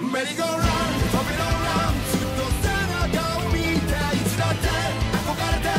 merry go run.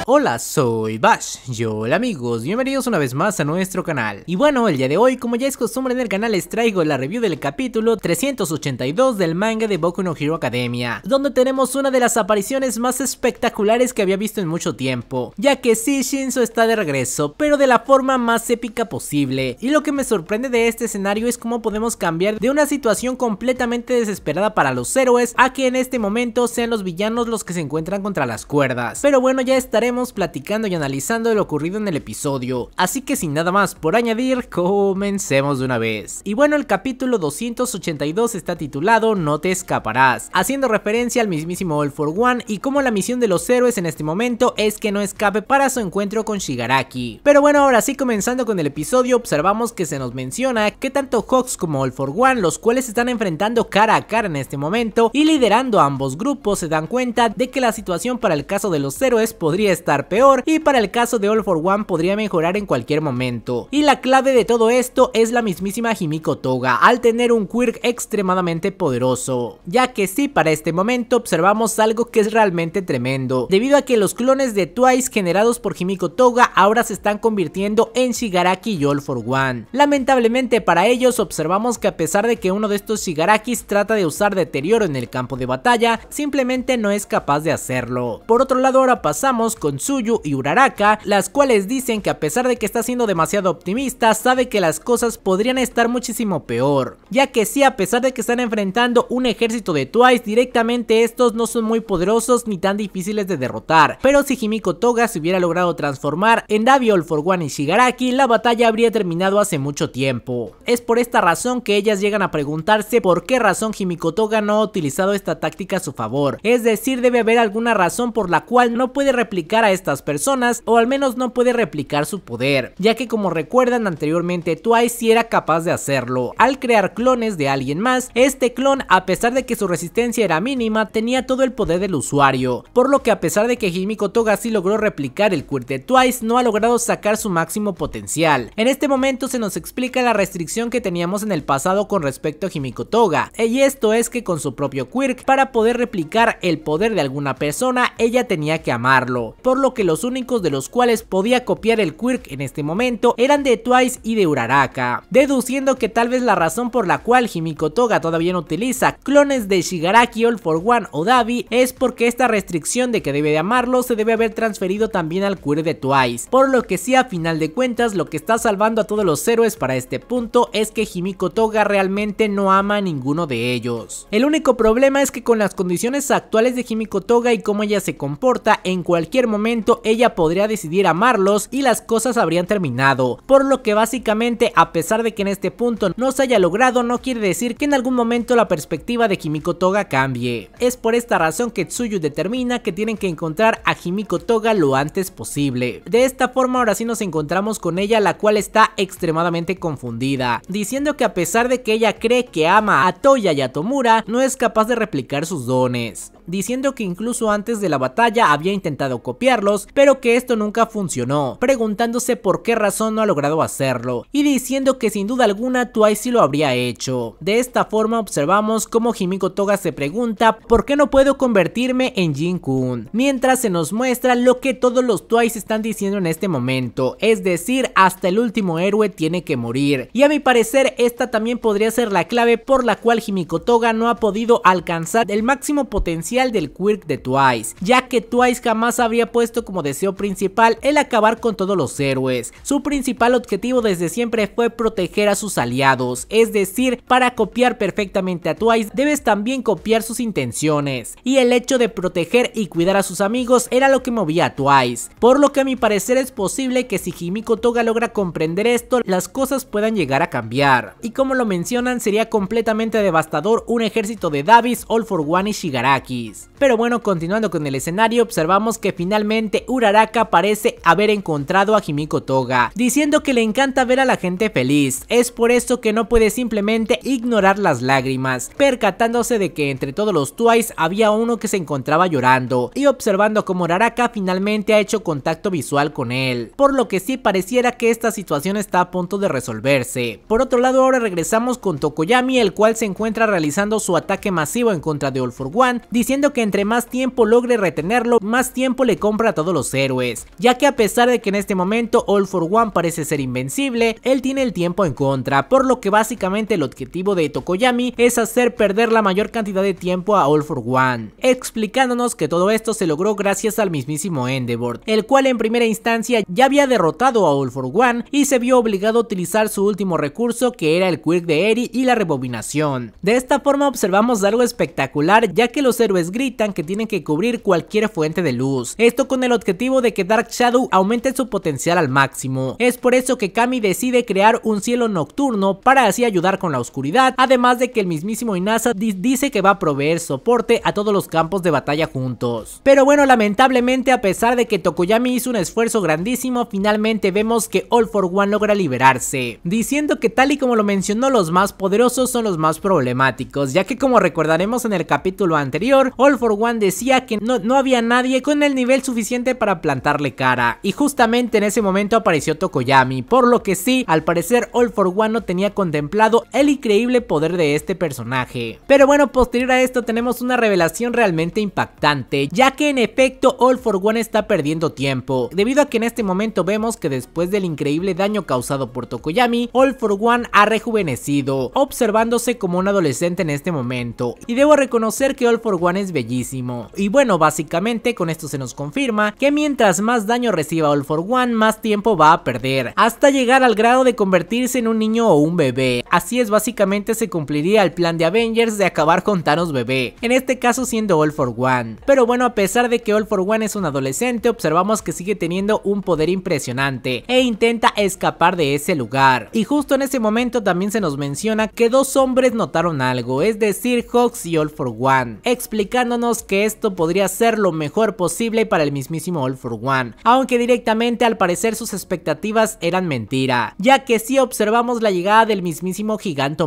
Hola, soy Bash, yo hola amigos, bienvenidos una vez más a nuestro canal. Y bueno, el día de hoy, como ya es costumbre en el canal, les traigo la review del capítulo 382 del manga de Boku no Hero Academia, donde tenemos una de las apariciones más espectaculares que había visto en mucho tiempo, ya que sí, Shinzo está de regreso, pero de la forma más épica posible. Y lo que me sorprende de este escenario es cómo podemos cambiar de una situación completamente desesperada para los héroes a que en este momento sean los villanos los que se encuentran contra las cuerdas. Pero bueno, ya estaremos platicando y analizando lo ocurrido en el episodio, así que sin nada más por añadir, comencemos de una vez. Y bueno, el capítulo 282 está titulado No te escaparás, haciendo referencia al mismísimo All for One y cómo la misión de los héroes en este momento es que no escape para su encuentro con Shigaraki. Pero bueno, ahora sí comenzando con el episodio, observamos que se nos menciona que tanto Hawks como All for One, los cuales están enfrentando cara a cara en este momento y liderando a ambos grupos, se dan cuenta de que la situación para el caso de los héroes podría estar peor y para el caso de All for One podría mejorar en cualquier momento. Y la clave de todo esto es la mismísima Himiko Toga, al tener un quirk extremadamente poderoso, ya que sí para este momento observamos algo que es realmente tremendo, debido a que los clones de Twice generados por Himiko Toga ahora se están convirtiendo en Shigaraki y All for One. Lamentablemente para ellos observamos que a pesar de que uno de estos Shigarakis trata de usar deterioro en el campo de batalla, simplemente no es capaz de hacerlo. Por otro lado ahora pasamos con Tsuyu y Uraraka, las cuales dicen que a pesar de que está siendo demasiado optimista, sabe que las cosas podrían estar muchísimo peor, ya que si a pesar de que están enfrentando un ejército de Twice, directamente estos no son muy poderosos ni tan difíciles de derrotar, pero si Himiko Toga se hubiera logrado transformar en Davi, All for One y Shigaraki, la batalla habría terminado hace mucho tiempo. Es por esta razón que ellas llegan a preguntarse por qué razón Himiko Toga no ha utilizado esta táctica a su favor, es decir, debe haber alguna razón por la cual no puede replicar a estas personas o al menos no puede replicar su poder, ya que como recuerdan anteriormente Twice sí era capaz de hacerlo. Al crear clones de alguien más, este clon a pesar de que su resistencia era mínima tenía todo el poder del usuario, por lo que a pesar de que Himiko sí logró replicar el quirk de Twice no ha logrado sacar su máximo potencial. En este momento se nos explica la restricción que teníamos en el pasado con respecto a Himiko Toga, e y esto es que con su propio quirk para poder replicar el poder de alguna persona ella tenía que amarlo por lo que los únicos de los cuales podía copiar el quirk en este momento eran de Twice y de Uraraka, deduciendo que tal vez la razón por la cual Himiko Toga todavía no utiliza clones de Shigaraki All for One o Davi. es porque esta restricción de que debe de amarlo se debe haber transferido también al quirk de Twice, por lo que sí a final de cuentas lo que está salvando a todos los héroes para este punto es que Himiko Toga realmente no ama a ninguno de ellos. El único problema es que con las condiciones actuales de Himiko Toga y cómo ella se comporta en cualquier momento momento ella podría decidir amarlos y las cosas habrían terminado. Por lo que básicamente a pesar de que en este punto no se haya logrado no quiere decir que en algún momento la perspectiva de Himiko Toga cambie. Es por esta razón que Tsuyu determina que tienen que encontrar a Himiko Toga lo antes posible. De esta forma ahora sí nos encontramos con ella la cual está extremadamente confundida, diciendo que a pesar de que ella cree que ama a Toya y a Tomura, no es capaz de replicar sus dones diciendo que incluso antes de la batalla había intentado copiarlos, pero que esto nunca funcionó, preguntándose por qué razón no ha logrado hacerlo, y diciendo que sin duda alguna Twice lo habría hecho. De esta forma observamos cómo Himiko Toga se pregunta por qué no puedo convertirme en Jin Kun, mientras se nos muestra lo que todos los Twice están diciendo en este momento, es decir, hasta el último héroe tiene que morir, y a mi parecer esta también podría ser la clave por la cual Himiko Toga no ha podido alcanzar el máximo potencial del quirk de Twice, ya que Twice jamás habría puesto como deseo principal el acabar con todos los héroes. Su principal objetivo desde siempre fue proteger a sus aliados, es decir, para copiar perfectamente a Twice debes también copiar sus intenciones, y el hecho de proteger y cuidar a sus amigos era lo que movía a Twice, por lo que a mi parecer es posible que si Himiko Toga logra comprender esto, las cosas puedan llegar a cambiar. Y como lo mencionan, sería completamente devastador un ejército de Davis, All for One y Shigaraki, pero bueno, continuando con el escenario, observamos que finalmente Uraraka parece haber encontrado a Himiko Toga, diciendo que le encanta ver a la gente feliz, es por eso que no puede simplemente ignorar las lágrimas, percatándose de que entre todos los Twice había uno que se encontraba llorando, y observando cómo Uraraka finalmente ha hecho contacto visual con él, por lo que sí pareciera que esta situación está a punto de resolverse. Por otro lado, ahora regresamos con Tokoyami, el cual se encuentra realizando su ataque masivo en contra de All for One, diciendo que entre más tiempo logre retenerlo, más tiempo le compra a todos los héroes, ya que a pesar de que en este momento All for One parece ser invencible, él tiene el tiempo en contra, por lo que básicamente el objetivo de Tokoyami es hacer perder la mayor cantidad de tiempo a All for One, explicándonos que todo esto se logró gracias al mismísimo Endeavor, el cual en primera instancia ya había derrotado a All for One y se vio obligado a utilizar su último recurso que era el quirk de Eri y la rebobinación. De esta forma observamos algo espectacular ya que los héroes gritan que tienen que cubrir cualquier fuente de luz. Esto con el objetivo de que Dark Shadow aumente su potencial al máximo. Es por eso que Kami decide crear un cielo nocturno para así ayudar con la oscuridad, además de que el mismísimo Inasa dice que va a proveer soporte a todos los campos de batalla juntos. Pero bueno, lamentablemente a pesar de que Tokuyami hizo un esfuerzo grandísimo, finalmente vemos que All for One logra liberarse, diciendo que tal y como lo mencionó, los más poderosos son los más problemáticos, ya que como recordaremos en el capítulo anterior, All for One decía que no, no había nadie con el nivel suficiente para plantarle cara, y justamente en ese momento apareció Tokoyami, por lo que sí, al parecer All for One no tenía contemplado el increíble poder de este personaje. Pero bueno, posterior a esto tenemos una revelación realmente impactante, ya que en efecto All for One está perdiendo tiempo, debido a que en este momento vemos que después del increíble daño causado por Tokoyami, All for One ha rejuvenecido, observándose como un adolescente en este momento, y debo reconocer que All for One es bellísimo. Y bueno, básicamente con esto se nos confirma que mientras más daño reciba All for One, más tiempo va a perder, hasta llegar al grado de convertirse en un niño o un bebé. Así es, básicamente se cumpliría el plan de Avengers de acabar con Thanos bebé, en este caso siendo All for One. Pero bueno, a pesar de que All for One es un adolescente, observamos que sigue teniendo un poder impresionante e intenta escapar de ese lugar. Y justo en ese momento también se nos menciona que dos hombres notaron algo, es decir, Hawks y All for One. explica Explicándonos que esto podría ser lo mejor posible para el mismísimo All for One, aunque directamente al parecer sus expectativas eran mentira, ya que sí observamos la llegada del mismísimo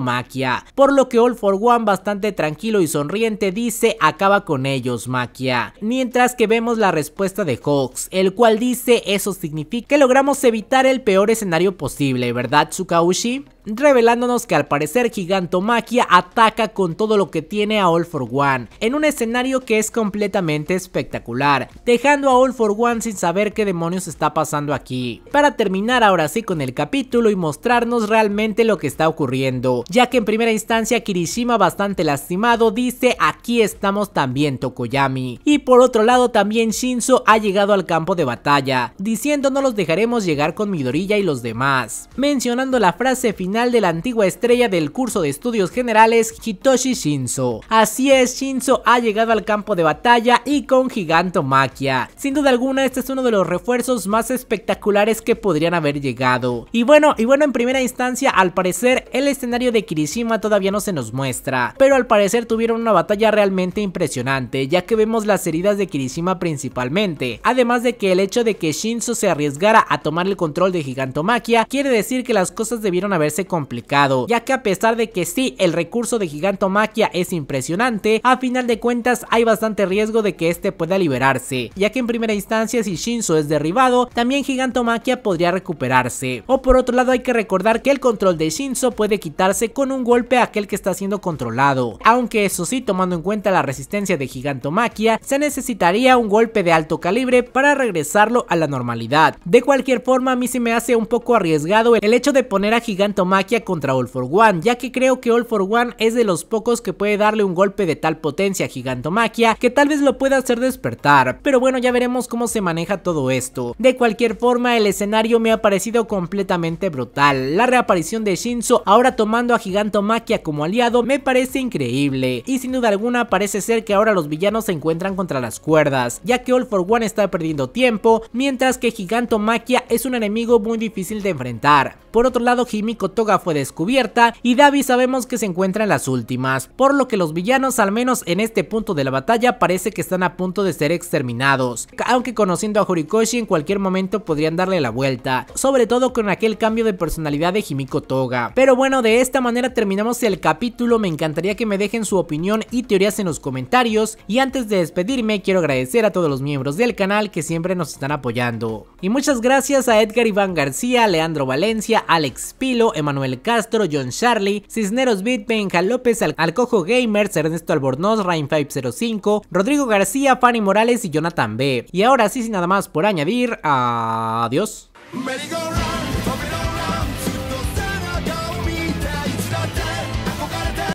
Maquia. por lo que All for One bastante tranquilo y sonriente dice acaba con ellos Maquia, mientras que vemos la respuesta de Hawks, el cual dice eso significa que logramos evitar el peor escenario posible, ¿verdad Tsukaushi? revelándonos que al parecer Makia ataca con todo lo que tiene a All for One, en un escenario que es completamente espectacular, dejando a All for One sin saber qué demonios está pasando aquí. Para terminar ahora sí con el capítulo y mostrarnos realmente lo que está ocurriendo, ya que en primera instancia Kirishima bastante lastimado dice aquí estamos también Tokoyami, y por otro lado también Shinzo ha llegado al campo de batalla, diciendo no los dejaremos llegar con Midorilla y los demás, mencionando la frase final de la antigua estrella del curso de estudios generales Hitoshi Shinzo. Así es, Shinzo ha llegado al campo de batalla y con gigantomaquia. Sin duda alguna, este es uno de los refuerzos más espectaculares que podrían haber llegado. Y bueno, y bueno, en primera instancia, al parecer, el escenario de Kirishima todavía no se nos muestra, pero al parecer tuvieron una batalla realmente impresionante, ya que vemos las heridas de Kirishima principalmente, además de que el hecho de que Shinzo se arriesgara a tomar el control de Gigantomaquia quiere decir que las cosas debieron haberse complicado, ya que a pesar de que sí, el recurso de Gigantomaquia es impresionante, a final de cuentas hay bastante riesgo de que este pueda liberarse, ya que en primera instancia si Shinzo es derribado, también Gigantomaquia podría recuperarse. O por otro lado hay que recordar que el control de Shinzo puede quitarse con un golpe a aquel que está siendo controlado, aunque eso sí, tomando en cuenta la resistencia de Gigantomaquia, se necesitaría un golpe de alto calibre para regresarlo a la normalidad. De cualquier forma, a mí sí me hace un poco arriesgado el hecho de poner a Gigantomaquia maquia contra All for One, ya que creo que All for One es de los pocos que puede darle un golpe de tal potencia a Gigantomaquia que tal vez lo pueda hacer despertar, pero bueno ya veremos cómo se maneja todo esto. De cualquier forma el escenario me ha parecido completamente brutal, la reaparición de Shinzo ahora tomando a Gigantomaquia como aliado me parece increíble y sin duda alguna parece ser que ahora los villanos se encuentran contra las cuerdas, ya que All for One está perdiendo tiempo, mientras que Gigantomaquia es un enemigo muy difícil de enfrentar. Por otro lado Himiko fue descubierta y Davi sabemos que se encuentra en las últimas, por lo que los villanos al menos en este punto de la batalla parece que están a punto de ser exterminados, aunque conociendo a Horikoshi en cualquier momento podrían darle la vuelta, sobre todo con aquel cambio de personalidad de Himiko Toga. Pero bueno, de esta manera terminamos el capítulo, me encantaría que me dejen su opinión y teorías en los comentarios y antes de despedirme quiero agradecer a todos los miembros del canal que siempre nos están apoyando. Y muchas gracias a Edgar Iván García, Leandro Valencia, Alex Pilo, Manuel Castro, John Charlie, Cisneros Bit, Benja López, Alcojo Gamers, Ernesto Albornoz, Rain505, Rodrigo García, Fanny Morales y Jonathan B. Y ahora sí, sin nada más por añadir, adiós.